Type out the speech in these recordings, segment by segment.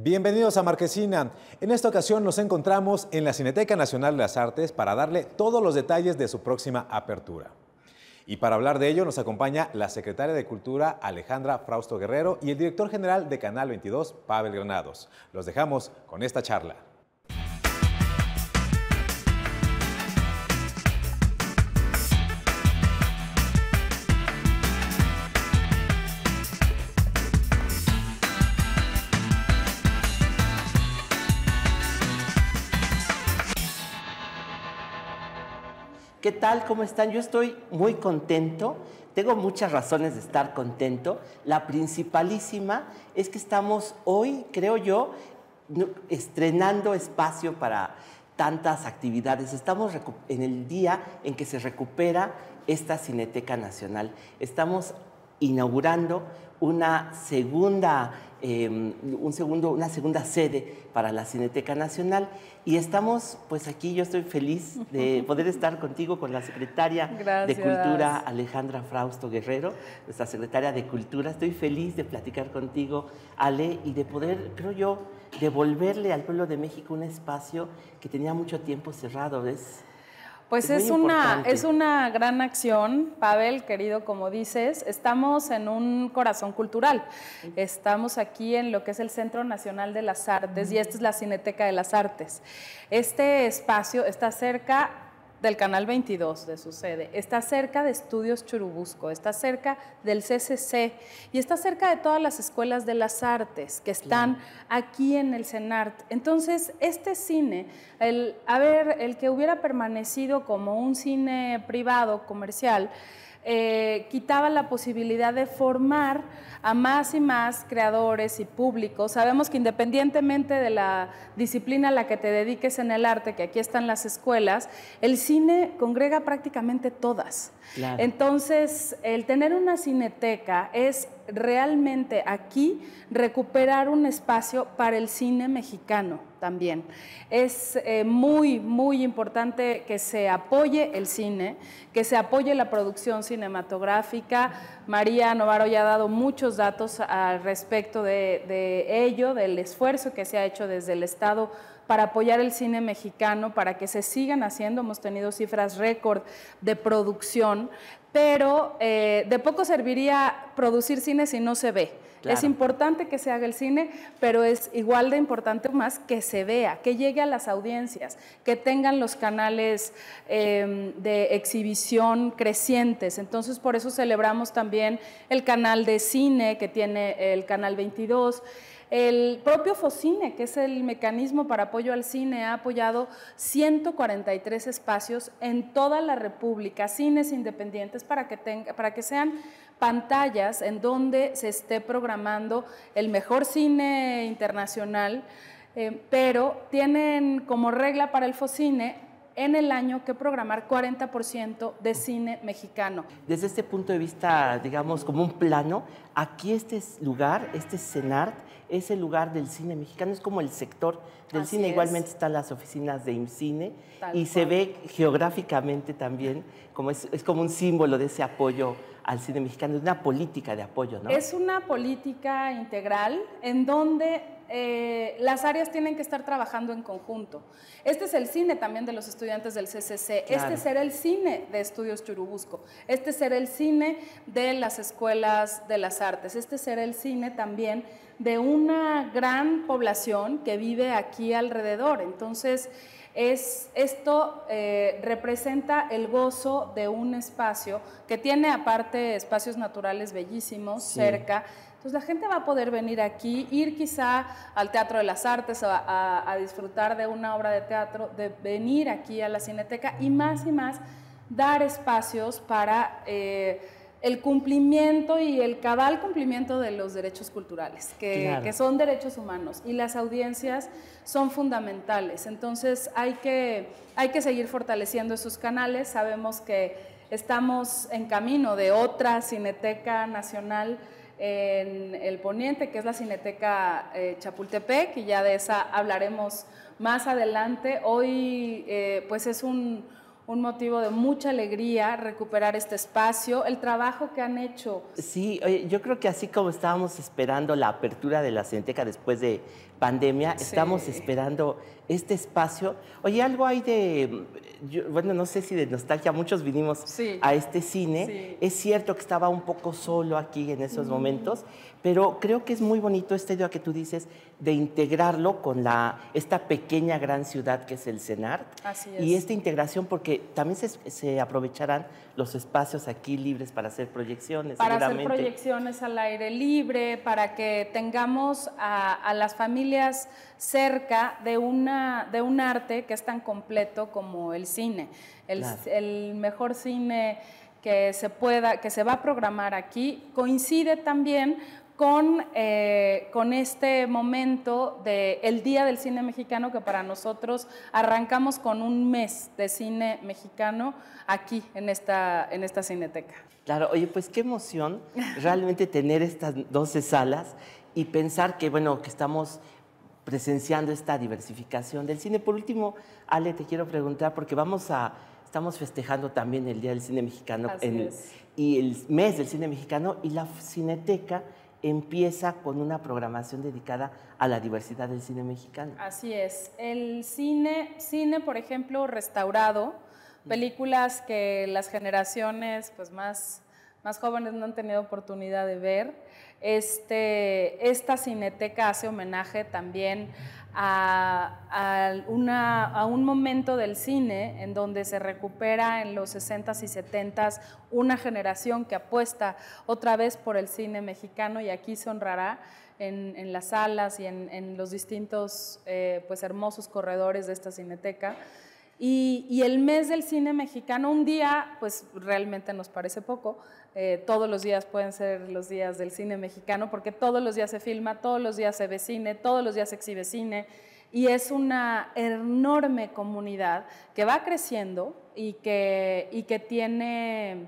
Bienvenidos a Marquesina. En esta ocasión nos encontramos en la Cineteca Nacional de las Artes para darle todos los detalles de su próxima apertura. Y para hablar de ello nos acompaña la secretaria de Cultura Alejandra Frausto Guerrero y el director general de Canal 22 Pavel Granados. Los dejamos con esta charla. ¿Qué tal? ¿Cómo están? Yo estoy muy contento. Tengo muchas razones de estar contento. La principalísima es que estamos hoy, creo yo, estrenando espacio para tantas actividades. Estamos en el día en que se recupera esta Cineteca Nacional. Estamos inaugurando una segunda, em, un segundo, una segunda sede para la Cineteca Nacional. Y estamos, pues aquí yo estoy feliz de poder estar contigo, con la secretaria de Cultura, Alejandra Frausto Guerrero, nuestra secretaria de Cultura. Estoy feliz de platicar contigo, Ale, y de poder, creo yo, devolverle al pueblo de México un espacio que tenía mucho tiempo cerrado. Es pues es, una, es una gran acción, Pavel, querido, como dices, estamos en un corazón cultural. Estamos aquí en lo que es el Centro Nacional de las Artes y mm. esta es la Cineteca de las Artes. Este espacio está cerca del Canal 22 de su sede, está cerca de Estudios Churubusco, está cerca del CCC y está cerca de todas las escuelas de las artes que están aquí en el CENART. Entonces, este cine, el, a ver, el que hubiera permanecido como un cine privado, comercial, eh, quitaba la posibilidad de formar a más y más creadores y públicos. Sabemos que independientemente de la disciplina a la que te dediques en el arte, que aquí están las escuelas, el cine congrega prácticamente todas. Entonces, el tener una cineteca es realmente aquí recuperar un espacio para el cine mexicano también. Es eh, muy, muy importante que se apoye el cine, que se apoye la producción cinematográfica. María Novaro ya ha dado muchos datos al respecto de, de ello, del esfuerzo que se ha hecho desde el Estado para apoyar el cine mexicano, para que se sigan haciendo. Hemos tenido cifras récord de producción, pero eh, de poco serviría producir cine si no se ve. Es importante que se haga el cine, pero es igual de importante más que se vea, que llegue a las audiencias, que tengan los canales em, de exhibición crecientes. Entonces, por eso celebramos también el canal de cine que tiene el canal 22. El propio Focine, que es el mecanismo para apoyo al cine, ha apoyado 143 espacios en toda la República, cines independientes para que, para que sean pantallas en donde se esté programando el mejor cine internacional, eh, pero tienen como regla para el Focine en el año que programar 40% de cine mexicano. Desde este punto de vista, digamos, como un plano, aquí este lugar, este CENART, es el lugar del cine mexicano, es como el sector del cine. Igualmente están las oficinas de IMCINE y se ve geográficamente también, como es, es como un símbolo de ese apoyo al cine mexicano, es una política de apoyo, ¿no? Es una política integral en donde eh, las áreas tienen que estar trabajando en conjunto. Este es el cine también de los estudiantes del CCC, este será el cine de Estudios Churubusco, este será el cine de las escuelas de las artes, este será el cine también de una gran población que vive aquí alrededor. Entonces, es, esto eh, representa el gozo de un espacio que tiene aparte espacios naturales bellísimos cerca, entonces la gente va a poder venir aquí, ir quizá al Teatro de las Artes a, disfrutar de una obra de teatro, de venir aquí a la cineteca y más y más dar espacios para... Eh, el cumplimiento y el cabal cumplimiento de los derechos culturales, que, son derechos humanos, y las audiencias son fundamentales. Entonces hay que, hay que seguir fortaleciendo esos canales. Sabemos que estamos en camino de otra Cineteca Nacional en el poniente, que es la Cineteca eh, Chapultepec, y ya de esa hablaremos más adelante. Hoy eh, pues es un, un, motivo de mucha alegría recuperar este espacio, el trabajo que han hecho. Sí, yo creo que así como estábamos esperando la apertura de la Cineteca después de pandemia, estamos esperando este espacio. Oye, algo hay de, bueno, no sé si de nostalgia, muchos vinimos a este cine. Es cierto que estaba un poco solo aquí en esos mm. momentos, pero creo que es muy bonito este día que tú dices de integrarlo con la, esta pequeña gran ciudad que es el CENART. Así es. Y esta integración, porque también se, aprovecharán los espacios aquí libres para hacer proyecciones. Para hacer proyecciones al aire libre, para que tengamos a, a las familias cerca de, una, de un arte que es tan completo como el cine. El, mejor cine que se pueda, que se va a programar aquí, coincide también con, eh, con este momento del Día del Cine Mexicano, que para nosotros arrancamos con un mes de cine mexicano aquí en esta, en esta cineteca. Claro, oye, pues qué emoción realmente tener estas 12 salas y pensar que, bueno, que estamos presenciando esta diversificación del cine. Por último, Ale, te quiero preguntar, porque vamos a, estamos festejando también el Día del Cine Mexicano y el mes del cine mexicano y la Cineteca empieza con una programación dedicada a la diversidad del cine mexicano. Así es. El cine, cine por ejemplo, restaurado, mm. películas que las generaciones pues, más, más jóvenes no han tenido oportunidad de ver. Este, esta cineteca hace homenaje también a, un momento del cine en donde se recupera en los 60s y 70s una generación que apuesta otra vez por el cine mexicano y aquí se honrará en, las salas y en, los distintos eh, pues, hermosos corredores de esta cineteca. Y, el mes del cine mexicano, un día, pues realmente nos parece poco, eh, todos los días pueden ser los días del cine mexicano, porque todos los días se filma, todos los días se ve cine, todos los días se exhibe cine, y es una enorme comunidad que va creciendo y que, y que tiene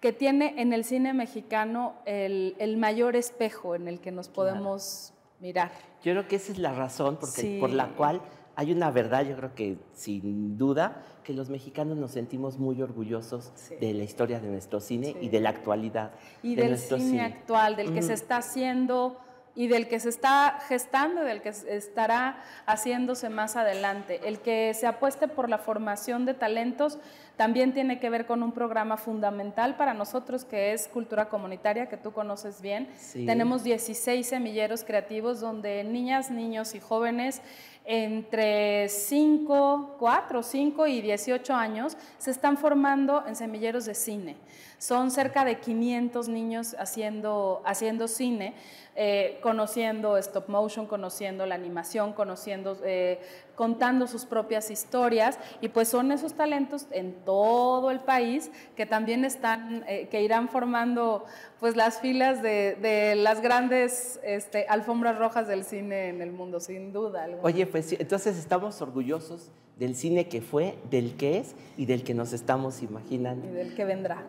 que tiene en el cine mexicano el, el mayor espejo en el que nos podemos mirar. Yo creo que esa es la razón por la cual hay una verdad, yo creo que sin duda, que los mexicanos nos sentimos muy orgullosos de la historia de nuestro cine y de la actualidad. Y del cine, actual, del que se está haciendo y del que se está gestando y del que estará haciéndose más adelante. El que se apueste por la formación de talentos también tiene que ver con un programa fundamental para nosotros que es Cultura Comunitaria, que tú conoces bien. Tenemos 16 semilleros creativos donde niñas, niños y jóvenes entre 5, 4, 5 y 18 años se están formando en semilleros de cine. Son cerca de 500 niños haciendo, haciendo cine, eh, conociendo stop motion, conociendo la animación, conociendo eh, contando sus propias historias y pues son esos talentos en todo el país que también están, eh, que irán formando pues las filas de, las grandes este, alfombras rojas del cine en el mundo, sin duda. Alguna. Oye, pues entonces estamos orgullosos del cine que fue, del que es y del que nos estamos imaginando. Y del que vendrá.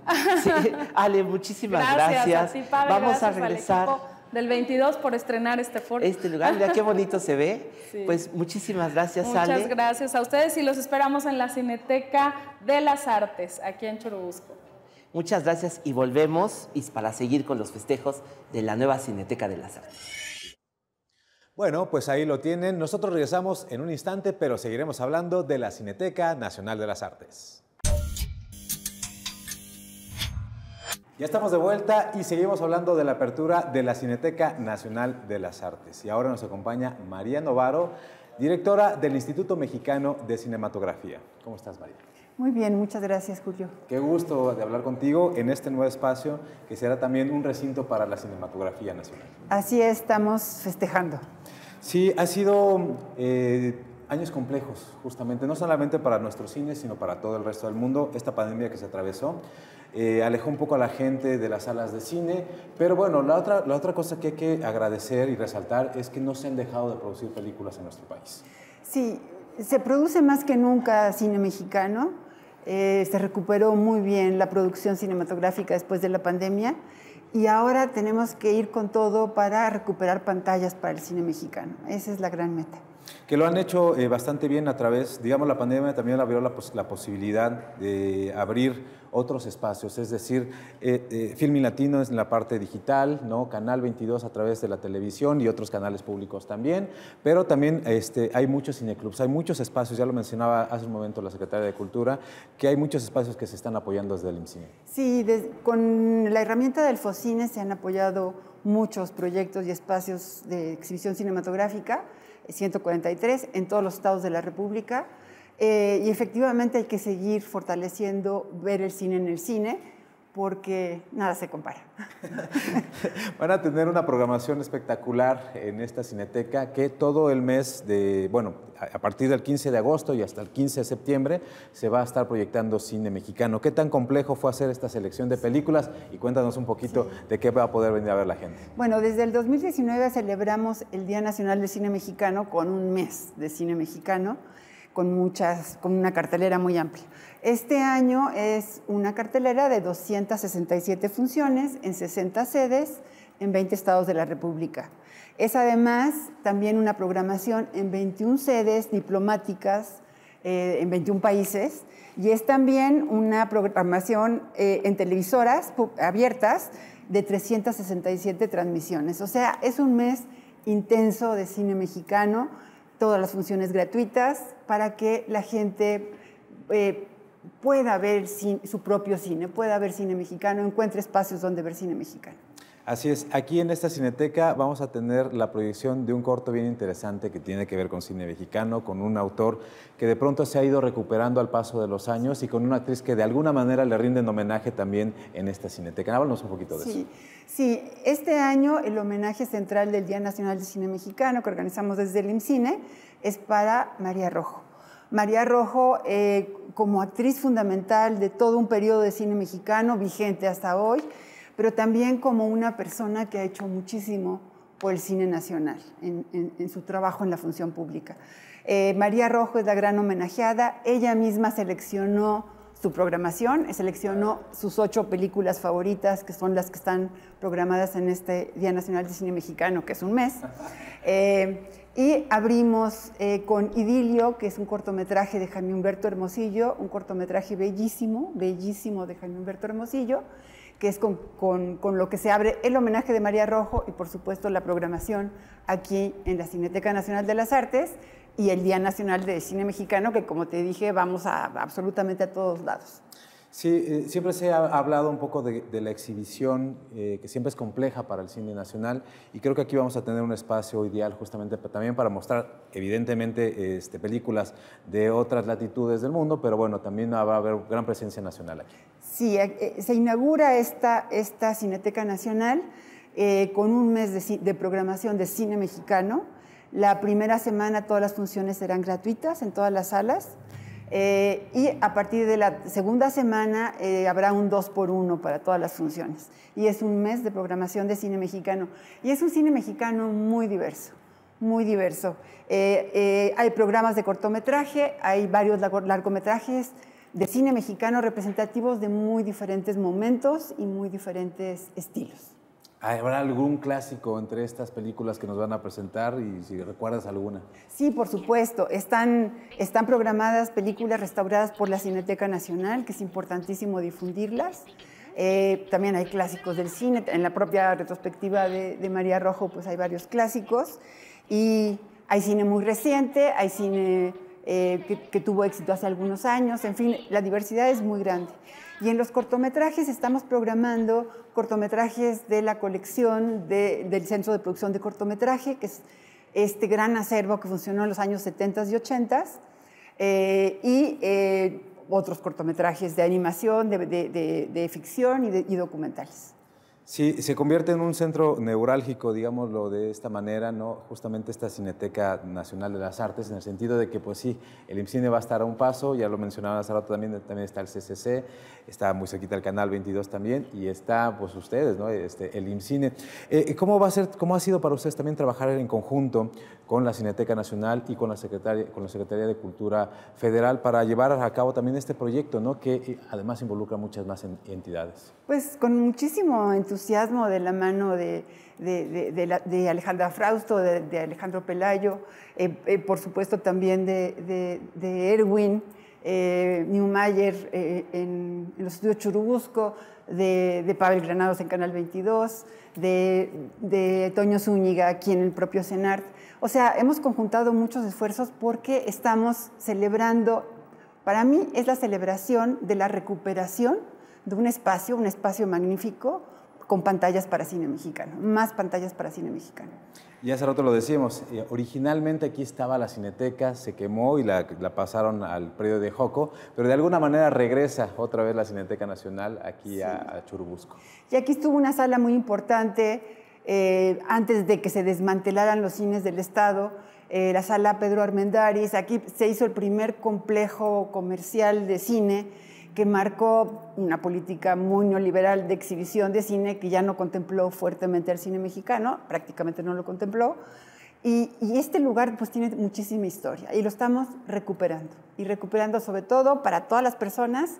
Sí. Ale, muchísimas gracias. gracias. A Vamos a regresar del 22 por estrenar este foro. Este lugar, mira qué bonito se ve. Pues muchísimas gracias, Muchas Muchas gracias a ustedes y los esperamos en la Cineteca de las Artes, aquí en Churubusco. Muchas gracias y volvemos para seguir con los festejos de la nueva Cineteca de las Artes. Bueno, pues ahí lo tienen. Nosotros regresamos en un instante, pero seguiremos hablando de la Cineteca Nacional de las Artes. Ya estamos de vuelta y seguimos hablando de la apertura de la Cineteca Nacional de las Artes. Y ahora nos acompaña María Novaro, directora del Instituto Mexicano de Cinematografía. ¿Cómo estás, María? Muy bien, muchas gracias, Julio. Qué gusto de hablar contigo en este nuevo espacio que será también un recinto para la cinematografía nacional. Así estamos festejando. Sí, ha sido eh, años complejos, justamente, no solamente para nuestro cine, sino para todo el resto del mundo, esta pandemia que se atravesó. Eh, alejó un poco a la gente de las salas de cine, pero bueno, la otra, la otra cosa que hay que agradecer y resaltar es que no se han dejado de producir películas en nuestro país. Sí, se produce más que nunca cine mexicano, eh, se recuperó muy bien la producción cinematográfica después de la pandemia y ahora tenemos que ir con todo para recuperar pantallas para el cine mexicano, esa es la gran meta que lo han hecho eh, bastante bien a través, digamos, la pandemia también abrió la, la posibilidad de abrir otros espacios. Es decir, eh, eh Filmin Latino es en la parte digital, ¿no? Canal 22 a través de la televisión y otros canales públicos también, pero también este, hay muchos cineclubs, hay muchos espacios, ya lo mencionaba hace un momento la secretaria de Cultura, que hay muchos espacios que se están apoyando desde el IMCINE. Sí, con la herramienta del FOCINE se han apoyado muchos proyectos y espacios de exhibición cinematográfica, 143, eh, en todos los estados de la República eh, y efectivamente hay que seguir fortaleciendo ver el cine en el cine porque nada se compara. Van a tener una programación espectacular en esta cineteca que todo el mes de, bueno, a partir del 15 de agosto y hasta el 15 de septiembre se va a estar proyectando cine mexicano. ¿Qué tan complejo fue hacer esta selección de películas? Y cuéntanos un poquito de qué va a poder venir a ver la gente. Bueno, desde el 2019 celebramos el Día Nacional del Cine Mexicano con un mes de cine mexicano con, muchas, con una cartelera muy amplia. Este año es una cartelera de 267 funciones en 60 sedes en 20 estados de la República. Es además también una programación en 21 sedes diplomáticas eh, en 21 países y es también una programación eh, en televisoras abiertas de 367 transmisiones. O sea, es un mes intenso de cine mexicano todas las funciones gratuitas para que la gente eh, pueda ver su propio cine, pueda ver cine mexicano, encuentre espacios donde ver cine mexicano. Así es, aquí en esta cineteca vamos a tener la proyección de un corto bien interesante que tiene que ver con cine mexicano, con un autor que de pronto se ha ido recuperando al paso de los años y con una actriz que de alguna manera le rinden homenaje también en esta cineteca. Háblanos un poquito de eso. Sí, este año el homenaje central del Día Nacional del Cine Mexicano que organizamos desde el IMCINE es para María Rojo. María Rojo, eh, como actriz fundamental de todo un periodo de cine mexicano vigente hasta hoy, pero también como una persona que ha hecho muchísimo por el cine nacional en, su trabajo en la función pública. Eh, María Rojo es la gran homenajeada, ella misma seleccionó su programación, seleccionó sus ocho películas favoritas, que son las que están programadas en este Día Nacional de Cine Mexicano, que es un mes. Eh, y abrimos eh, con Idilio, que es un cortometraje de Jaime Humberto Hermosillo, un cortometraje bellísimo, bellísimo de Jaime Humberto Hermosillo que es con, lo que se abre el homenaje de María Rojo y por supuesto la programación aquí en la Cineteca Nacional de las Artes y el Día Nacional de Cine Mexicano, que como te dije, vamos a, absolutamente a todos lados. Sí, eh, siempre se ha hablado un poco de, la exhibición, eh, que siempre es compleja para el cine nacional, y creo que aquí vamos a tener un espacio ideal justamente también para mostrar, evidentemente, este, películas de otras latitudes del mundo, pero bueno, también va a haber gran presencia nacional aquí. Sí, eh, eh, se inaugura esta, esta Cineteca Nacional eh, con un mes de, programación de cine mexicano. La primera semana todas las funciones serán gratuitas en todas las salas. y a partir de la segunda semana habrá un 2 por 1 para todas las funciones. Y es un mes de programación de cine mexicano. Y es un cine mexicano muy diverso muy diverso. hay programas de cortometraje, hay varios largometrajes, de cine mexicano representativos de muy diferentes momentos y muy diferentes estilos. ¿Habrá algún clásico entre estas películas que nos van a presentar y si recuerdas alguna? Sí, por supuesto. Están, están programadas películas restauradas por la Cineteca Nacional, que es importantísimo difundirlas. Eh, también hay clásicos del cine. En la propia retrospectiva de, de María Rojo, pues hay varios clásicos. Y hay cine muy reciente, hay cine eh, que, tuvo éxito hace algunos años, en fin, la diversidad es muy grande. Y en los cortometrajes estamos programando cortometrajes de la colección del Centro de Producción de Cortometraje, que es este gran acervo que funcionó en los años 70 y 80, eh, y eh, otros cortometrajes de animación, de, ficción y documentales. Sí, se convierte en un centro neurálgico, digámoslo de esta manera, ¿no? justamente esta Cineteca Nacional de las Artes, en el sentido de que, pues sí, el IMCINE va a estar a un paso, ya lo mencionaba hace rato también, también está el CCC, está muy cerquita el Canal 22 también, y está, pues ustedes, ¿no? este, el IMCINE. Eh, ¿cómo, va a ser, ¿Cómo ha sido para ustedes también trabajar en conjunto con la Cineteca Nacional y con la Secretaría, con la Secretaría de Cultura Federal para llevar a cabo también este proyecto, ¿no? que eh, además involucra muchas más entidades? Pues con muchísimo entusiasmo entusiasmo de la mano de, de Alejandra Frausto, de, Alejandro Pelayo, eh, eh, por supuesto también de, Erwin eh, Neumayer eh, en, en, los estudios Churubusco, de, Pavel Granados en Canal 22, de, Toño Zúñiga aquí en el propio CENART. O sea, hemos conjuntado muchos esfuerzos porque estamos celebrando, para mí es la celebración de la recuperación de un espacio, un espacio magnífico, con pantallas para cine mexicano, más pantallas para cine mexicano. Y hace rato lo decíamos, eh, originalmente aquí estaba la cineteca, se quemó y la, pasaron al predio de Joco, pero de alguna manera regresa otra vez la Cineteca Nacional aquí a, Churubusco. Y aquí estuvo una sala muy importante eh, antes de que se desmantelaran los cines del Estado, eh, la sala Pedro Armendáriz, aquí se hizo el primer complejo comercial de cine que marcó una política muy neoliberal de exhibición de cine que ya no contempló fuertemente al cine mexicano, prácticamente no lo contempló. Y, este lugar pues tiene muchísima historia y lo estamos recuperando. Y recuperando sobre todo para todas las personas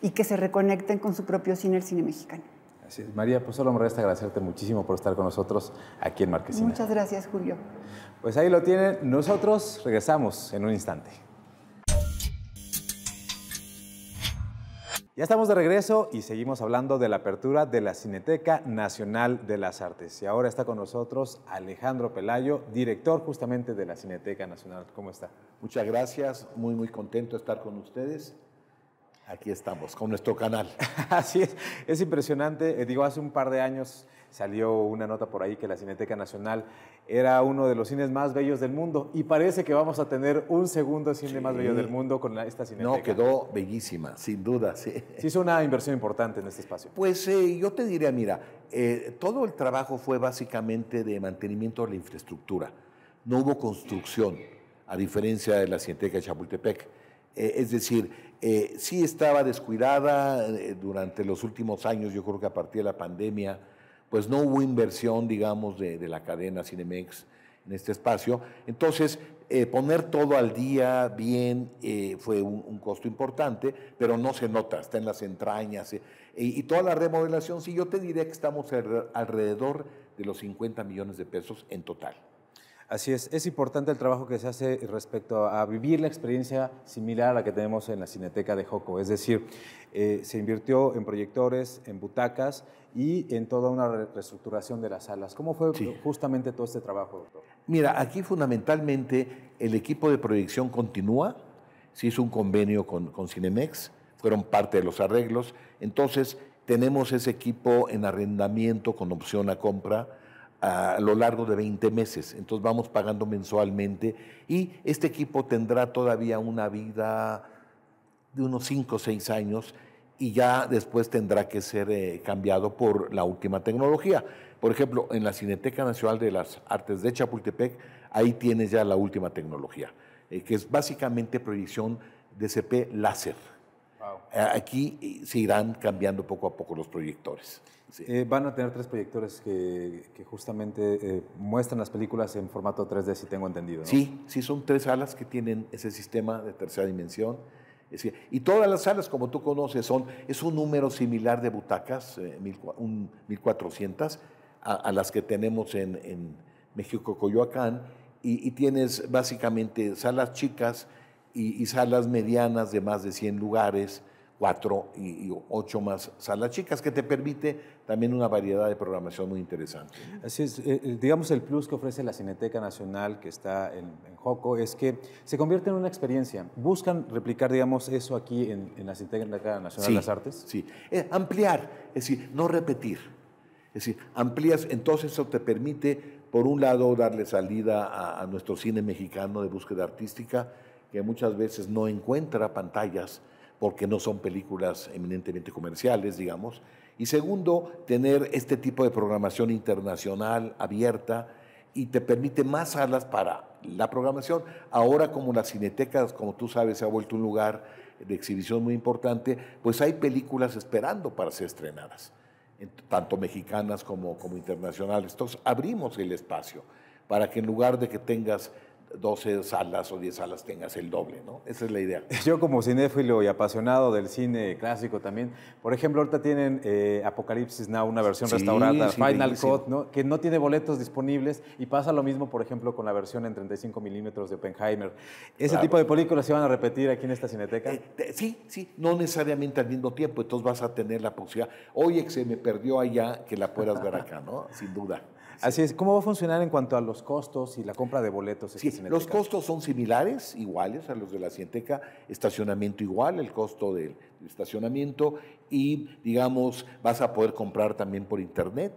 y que se reconecten con su propio cine, el cine mexicano. Así es, María, pues solo me resta agradecerte muchísimo por estar con nosotros aquí en Marquesina. Muchas gracias, Julio. Pues ahí lo tienen, nosotros regresamos en un instante. Ya estamos de regreso y seguimos hablando de la apertura de la Cineteca Nacional de las Artes. Y ahora está con nosotros Alejandro Pelayo, director justamente de la Cineteca Nacional. ¿Cómo está? Muchas gracias, muy muy contento de estar con ustedes. Aquí estamos, con nuestro canal. Así es, es impresionante. Eh, digo, hace un par de años salió una nota por ahí que la Cineteca Nacional era uno de los cines más bellos del mundo y parece que vamos a tener un segundo cine más bello del mundo con la, esta cineteca. No, quedó bellísima, sin duda, sí. Se hizo una inversión importante en este espacio. Pues eh, yo te diría, mira, eh, todo el trabajo fue básicamente de mantenimiento de la infraestructura. No hubo construcción, a diferencia de la cineteca de Chapultepec. Eh, es decir, sí estaba descuidada durante los últimos años, yo creo que a partir de la pandemia, pues no hubo inversión, digamos, de, la cadena Cinemex en este espacio. Entonces, eh, poner todo al día bien eh, fue un, costo importante, pero no se nota, está en las entrañas. Eh, y, toda la remodelación, sí, yo te diré que estamos alrededor de los 50 millones de pesos en total. Así es, es importante el trabajo que se hace respecto a vivir la experiencia similar a la que tenemos en la Cineteca de Joco, es decir, se invirtió en proyectores, en butacas, y en toda una reestructuración de las salas. ¿Cómo fue justamente todo este trabajo, doctor? Mira, aquí fundamentalmente el equipo de proyección continúa, se hizo un convenio con, con Cinemex, fueron parte de los arreglos, entonces tenemos ese equipo en arrendamiento con opción a compra a lo largo de 20 meses, entonces vamos pagando mensualmente y este equipo tendrá todavía una vida de unos 5 o 6 años y ya después tendrá que ser eh, cambiado por la última tecnología. Por ejemplo, en la Cineteca Nacional de las Artes de Chapultepec, ahí tienes ya la última tecnología, eh, que es básicamente proyección DCP láser. Aquí eh, se irán cambiando poco a poco los proyectores. van a tener tres proyectores que, justamente muestran las películas en formato 3D, si tengo entendido. Sí, sí, son tres alas que tienen ese sistema de tercera dimensión y todas las salas, como tú conoces, son, es un número similar de butacas, 1400, eh, a, las que tenemos en, México Coyoacán, y, tienes básicamente salas chicas y, y, salas medianas de más de 100 lugares, cuatro y, ocho más salas chicas, que te permite también una variedad de programación muy interesante. Así es, eh, eh, digamos el plus que ofrece la Cineteca Nacional, que está en, Joco, es que se convierte en una experiencia. Buscan replicar, digamos, eso aquí en, la Cineteca Nacional de las Artes. Sí, eh, ampliar, es decir, no repetir. Es decir, amplías, entonces eso te permite, por un lado, darle salida a, a nuestro cine mexicano de búsqueda artística, que muchas veces no encuentra pantallas porque no son películas eminentemente comerciales, digamos. Y segundo, tener este tipo de programación internacional abierta y te permite más salas para la programación. Ahora como las cinetecas, como tú sabes, se ha vuelto un lugar de exhibición muy importante, pues hay películas esperando para ser estrenadas, tanto mexicanas como, como internacionales. Entonces abrimos el espacio para que en lugar de que tengas 12 salas o 10 salas tengas el doble, ¿no? Esa es la idea. Yo como cinéfilo y apasionado del cine clásico también, por ejemplo, ahorita tienen eh, Apocalipsis Now, una versión restaurada, Final Cut, ¿no? que no tiene boletos disponibles y pasa lo mismo, por ejemplo, con la versión en 35 milímetros de Oppenheimer. ¿Ese tipo de películas se van a repetir aquí en esta cineteca? Eh, sí, sí, no necesariamente al mismo tiempo, entonces vas a tener la posibilidad, oye, que se me perdió allá, que la puedas ver acá, ¿no? Sin duda. Así es. ¿Cómo va a funcionar en cuanto a los costos y la compra de boletos? Sí, los costos son similares, iguales a los de la Cienteca, estacionamiento igual, el costo del estacionamiento y, digamos, vas a poder comprar también por internet.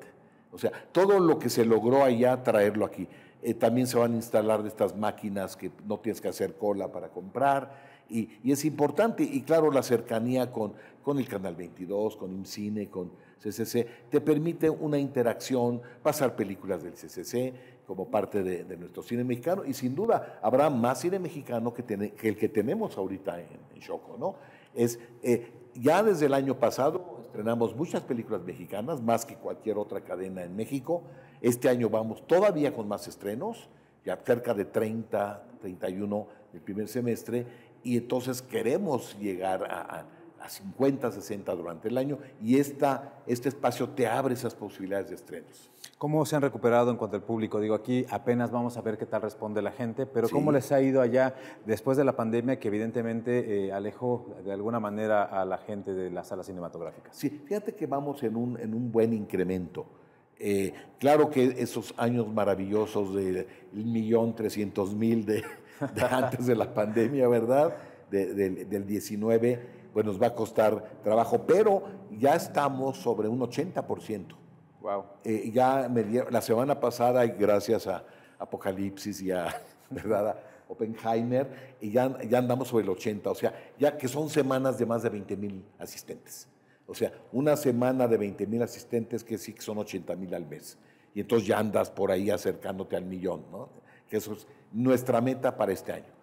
O sea, todo lo que se logró allá, traerlo aquí. Eh, también se van a instalar de estas máquinas que no tienes que hacer cola para comprar. Y, es importante, y claro, la cercanía con, con el Canal 22, con IMCINE, con, CCC, te permite una interacción, pasar películas del CCC como parte de, nuestro cine mexicano y sin duda habrá más cine mexicano que, el que tenemos ahorita en, Choco, ¿no? Es, eh, ya desde el año pasado estrenamos muchas películas mexicanas, más que cualquier otra cadena en México. Este año vamos todavía con más estrenos, ya cerca de 30, 31 del primer semestre, y entonces queremos llegar a a 50, 60 durante el año y esta, este espacio te abre esas posibilidades de estrenos. ¿Cómo se han recuperado en cuanto al público? Digo, aquí apenas vamos a ver qué tal responde la gente, pero ¿cómo les ha ido allá después de la pandemia que evidentemente eh, alejó de alguna manera a la gente de las salas cinematográficas? Sí, fíjate que vamos en un, en un buen incremento. Eh, claro que esos años maravillosos de 1.300.000 millón de, antes de la pandemia, ¿verdad? del 19 pues nos va a costar trabajo, pero ya estamos sobre un 80%. Wow. Eh, ya la semana pasada, y gracias a Apocalipsis y a, ¿verdad? Oppenheimer, y ya, ya andamos sobre el 80%, o sea, ya que son semanas de más de 20 mil asistentes. O sea, una semana de 20 mil asistentes que sí que son 80 mil al mes. Y entonces ya andas por ahí acercándote al millón, ¿no? Que eso es nuestra meta para este año.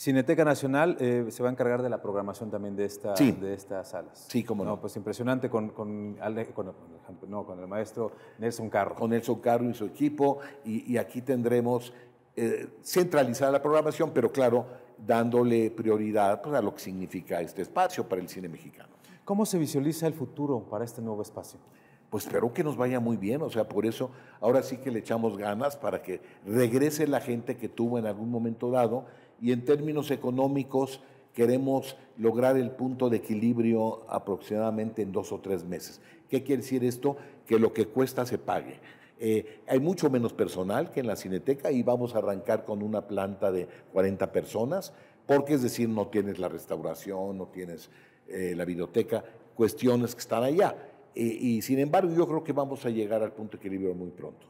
Cineteca Nacional eh, se va a encargar de la programación también de, esta, de estas salas. Sí, cómo no. pues impresionante con, con, el maestro Nelson Carro. Con Nelson Carro y su equipo, y, aquí tendremos eh, centralizada la programación, pero claro, dándole prioridad pues, a lo que significa este espacio para el cine mexicano. ¿Cómo se visualiza el futuro para este nuevo espacio? pues espero que nos vaya muy bien. O sea, por eso ahora sí que le echamos ganas para que regrese la gente que tuvo en algún momento dado y en términos económicos queremos lograr el punto de equilibrio aproximadamente en dos o tres meses. ¿Qué quiere decir esto? Que lo que cuesta se pague. Eh, hay mucho menos personal que en la cineteca y vamos a arrancar con una planta de 40 personas, porque es decir, no tienes la restauración, no tienes eh, la biblioteca, cuestiones que están allá. Eh, y sin embargo, yo creo que vamos a llegar al punto de equilibrio muy pronto.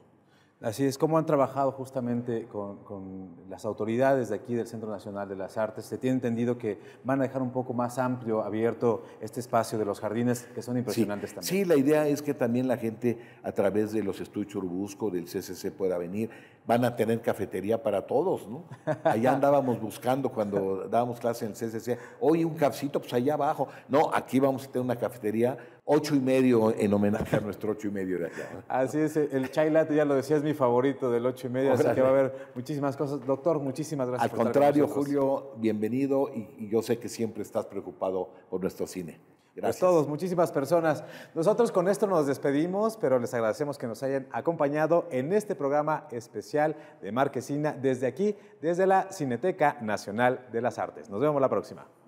Así es, ¿cómo han trabajado justamente con, las autoridades de aquí del Centro Nacional de las Artes? ¿Se tiene entendido que van a dejar un poco más amplio, abierto este espacio de los jardines, que son impresionantes también? Sí, la idea es que también la gente a través de los estudios Urbusco, del CCC pueda venir. Van a tener cafetería para todos, ¿no? Allá andábamos buscando cuando dábamos clase en el CCC, hoy un cafecito, pues allá abajo. No, aquí vamos a tener una cafetería Ocho y medio en homenaje a nuestro ocho y medio de acá. Así es, el chai latte, ya lo decía, es mi favorito del ocho y medio, así que va a haber muchísimas cosas. Doctor, muchísimas gracias. Al por contrario, estar con Julio, bienvenido y, yo sé que siempre estás preocupado por nuestro cine. Pues gracias. a todos, muchísimas personas. Nosotros con esto nos despedimos, pero les agradecemos que nos hayan acompañado en este programa especial de Marquesina desde aquí, desde la Cineteca Nacional de las Artes. Nos vemos la próxima.